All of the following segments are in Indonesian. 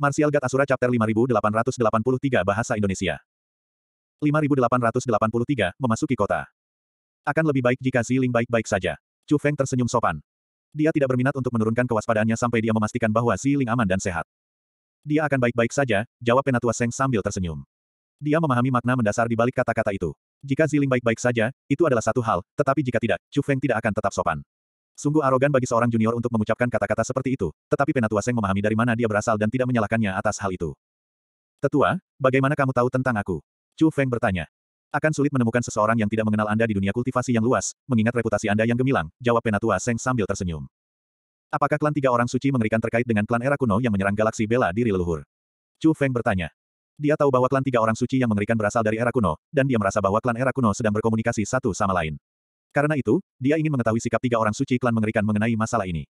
Martial God Asura Chapter 5883 Bahasa Indonesia 5883, memasuki kota. Akan lebih baik jika Ziling baik-baik saja. Chu Feng tersenyum sopan. Dia tidak berminat untuk menurunkan kewaspadaannya sampai dia memastikan bahwa Ziling aman dan sehat. Dia akan baik-baik saja, jawab Penatua Seng sambil tersenyum. Dia memahami makna mendasar di balik kata-kata itu. Jika Ziling baik-baik saja, itu adalah satu hal, tetapi jika tidak, Chu Feng tidak akan tetap sopan. Sungguh arogan bagi seorang junior untuk mengucapkan kata-kata seperti itu, tetapi Penatua Seng memahami dari mana dia berasal dan tidak menyalahkannya atas hal itu. Tetua, bagaimana kamu tahu tentang aku? Chu Feng bertanya. Akan sulit menemukan seseorang yang tidak mengenal Anda di dunia kultivasi yang luas, mengingat reputasi Anda yang gemilang, jawab Penatua Seng sambil tersenyum. Apakah klan tiga orang suci mengerikan terkait dengan klan era kuno yang menyerang galaksi bela diri leluhur? Chu Feng bertanya. Dia tahu bahwa klan tiga orang suci yang mengerikan berasal dari era kuno, dan dia merasa bahwa klan era kuno sedang berkomunikasi satu sama lain. Karena itu, dia ingin mengetahui sikap tiga orang suci klan mengerikan mengenai masalah ini.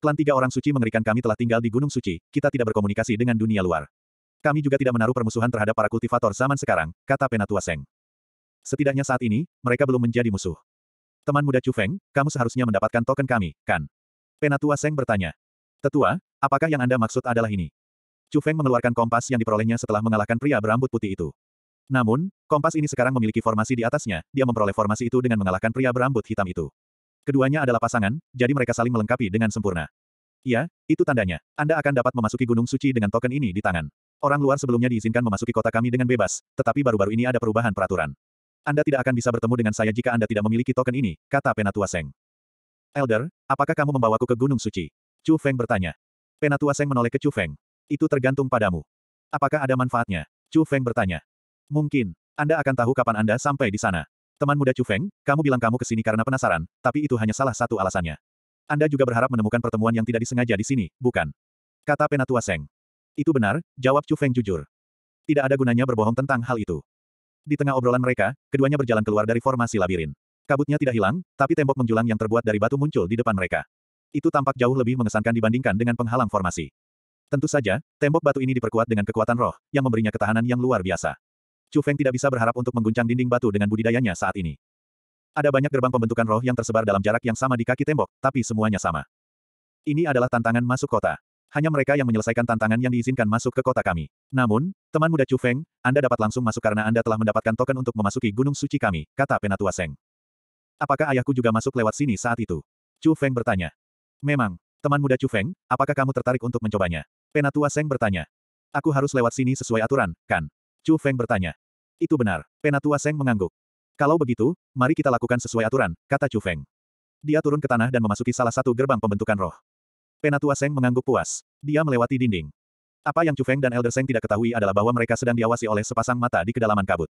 Klan tiga orang suci mengerikan kami telah tinggal di Gunung Suci, kita tidak berkomunikasi dengan dunia luar. Kami juga tidak menaruh permusuhan terhadap para kultivator zaman sekarang, kata Penatua Seng. Setidaknya saat ini, mereka belum menjadi musuh. Teman muda Chu Feng, kamu seharusnya mendapatkan token kami, kan? Penatua Seng bertanya. Tetua, apakah yang Anda maksud adalah ini? Chu Feng mengeluarkan kompas yang diperolehnya setelah mengalahkan pria berambut putih itu. Namun, kompas ini sekarang memiliki formasi di atasnya, dia memperoleh formasi itu dengan mengalahkan pria berambut hitam itu. Keduanya adalah pasangan, jadi mereka saling melengkapi dengan sempurna. Ya, itu tandanya. Anda akan dapat memasuki gunung suci dengan token ini di tangan. Orang luar sebelumnya diizinkan memasuki kota kami dengan bebas, tetapi baru-baru ini ada perubahan peraturan. Anda tidak akan bisa bertemu dengan saya jika Anda tidak memiliki token ini, kata Penatua Seng. Elder, apakah kamu membawaku ke Gunung Suci? Chu Feng bertanya. Penatua Seng menoleh ke Chu Feng. Itu tergantung padamu. Apakah ada manfaatnya? Chu Feng bertanya. Mungkin. Anda akan tahu kapan Anda sampai di sana. Teman muda Chu Feng, kamu bilang kamu kesini karena penasaran, tapi itu hanya salah satu alasannya. Anda juga berharap menemukan pertemuan yang tidak disengaja di sini, bukan? Kata Penatua Seng. Itu benar, jawab Chu Feng jujur. Tidak ada gunanya berbohong tentang hal itu. Di tengah obrolan mereka, keduanya berjalan keluar dari formasi labirin. Kabutnya tidak hilang, tapi tembok menjulang yang terbuat dari batu muncul di depan mereka. Itu tampak jauh lebih mengesankan dibandingkan dengan penghalang formasi. Tentu saja, tembok batu ini diperkuat dengan kekuatan roh, yang memberinya ketahanan yang luar biasa. Chu Feng tidak bisa berharap untuk mengguncang dinding batu dengan budidayanya saat ini. Ada banyak gerbang pembentukan roh yang tersebar dalam jarak yang sama di kaki tembok, tapi semuanya sama. Ini adalah tantangan masuk kota. Hanya mereka yang menyelesaikan tantangan yang diizinkan masuk ke kota kami. Namun, teman muda Chu Feng, Anda dapat langsung masuk karena Anda telah mendapatkan token untuk memasuki gunung suci kami, kata Penatua Seng. Apakah ayahku juga masuk lewat sini saat itu? Chu Feng bertanya. Memang, teman muda Chu Feng, apakah kamu tertarik untuk mencobanya? Penatua Seng bertanya. Aku harus lewat sini sesuai aturan, kan? Chu Feng bertanya. Itu benar, Penatua Seng mengangguk. Kalau begitu, mari kita lakukan sesuai aturan, kata Chu Feng. Dia turun ke tanah dan memasuki salah satu gerbang pembentukan roh. Penatua Seng mengangguk puas. Dia melewati dinding. Apa yang Chu Feng dan Elder Seng tidak ketahui adalah bahwa mereka sedang diawasi oleh sepasang mata di kedalaman kabut.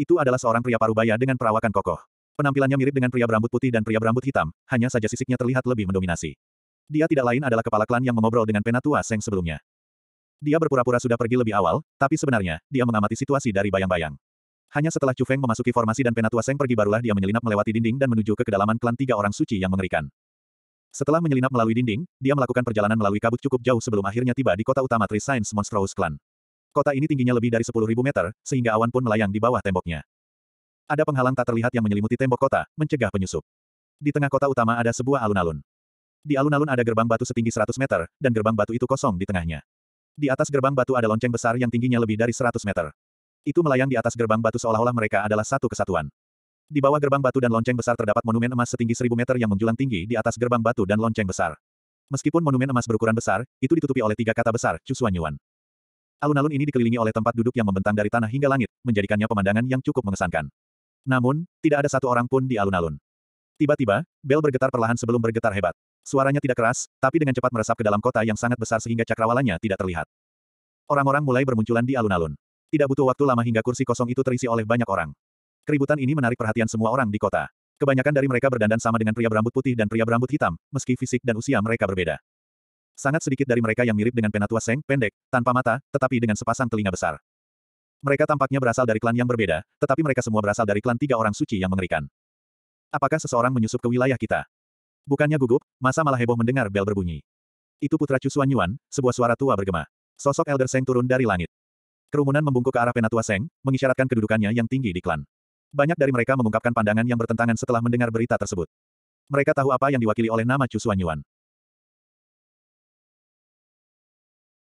Itu adalah seorang pria parubaya dengan perawakan kokoh. Penampilannya mirip dengan pria berambut putih dan pria berambut hitam, hanya saja sisiknya terlihat lebih mendominasi. Dia tidak lain adalah kepala klan yang mengobrol dengan Penatua Seng sebelumnya. Dia berpura-pura sudah pergi lebih awal, tapi sebenarnya, dia mengamati situasi dari bayang-bayang. Hanya setelah Chu Feng memasuki formasi dan Penatua Seng pergi barulah dia menyelinap melewati dinding dan menuju ke kedalaman klan tiga orang suci yang mengerikan. Setelah menyelinap melalui dinding, dia melakukan perjalanan melalui kabut cukup jauh sebelum akhirnya tiba di kota utama Three Science Monstrous Clan. Kota ini tingginya lebih dari 10.000 meter, sehingga awan pun melayang di bawah temboknya. Ada penghalang tak terlihat yang menyelimuti tembok kota, mencegah penyusup. Di tengah kota utama ada sebuah alun-alun. Di alun-alun ada gerbang batu setinggi 100 meter, dan gerbang batu itu kosong di tengahnya. Di atas gerbang batu ada lonceng besar yang tingginya lebih dari 100 meter. Itu melayang di atas gerbang batu seolah-olah mereka adalah satu kesatuan. Di bawah gerbang batu dan lonceng besar terdapat monumen emas setinggi 1000 meter yang menjulang tinggi di atas gerbang batu dan lonceng besar. Meskipun monumen emas berukuran besar, itu ditutupi oleh tiga kata besar, Cusuan Yuan. Alun-alun ini dikelilingi oleh tempat duduk yang membentang dari tanah hingga langit, menjadikannya pemandangan yang cukup mengesankan. Namun, tidak ada satu orang pun di alun-alun. Tiba-tiba, bel bergetar perlahan sebelum bergetar hebat. Suaranya tidak keras, tapi dengan cepat meresap ke dalam kota yang sangat besar sehingga cakrawalanya tidak terlihat. Orang-orang mulai bermunculan di alun-alun. Tidak butuh waktu lama hingga kursi kosong itu terisi oleh banyak orang. Keributan ini menarik perhatian semua orang di kota. Kebanyakan dari mereka berdandan sama dengan pria berambut putih dan pria berambut hitam, meski fisik dan usia mereka berbeda. Sangat sedikit dari mereka yang mirip dengan penatua Seng, pendek, tanpa mata, tetapi dengan sepasang telinga besar. Mereka tampaknya berasal dari klan yang berbeda, tetapi mereka semua berasal dari klan tiga orang suci yang mengerikan. Apakah seseorang menyusup ke wilayah kita? Bukannya gugup, masa malah heboh mendengar bel berbunyi. Itu putra Cusuan Yuan, sebuah suara tua bergema. Sosok Elder Seng turun dari langit. Kerumunan membungkuk ke arah Penatua Seng, mengisyaratkan kedudukannya yang tinggi di klan. Banyak dari mereka mengungkapkan pandangan yang bertentangan setelah mendengar berita tersebut. Mereka tahu apa yang diwakili oleh nama Cusuan Yuan.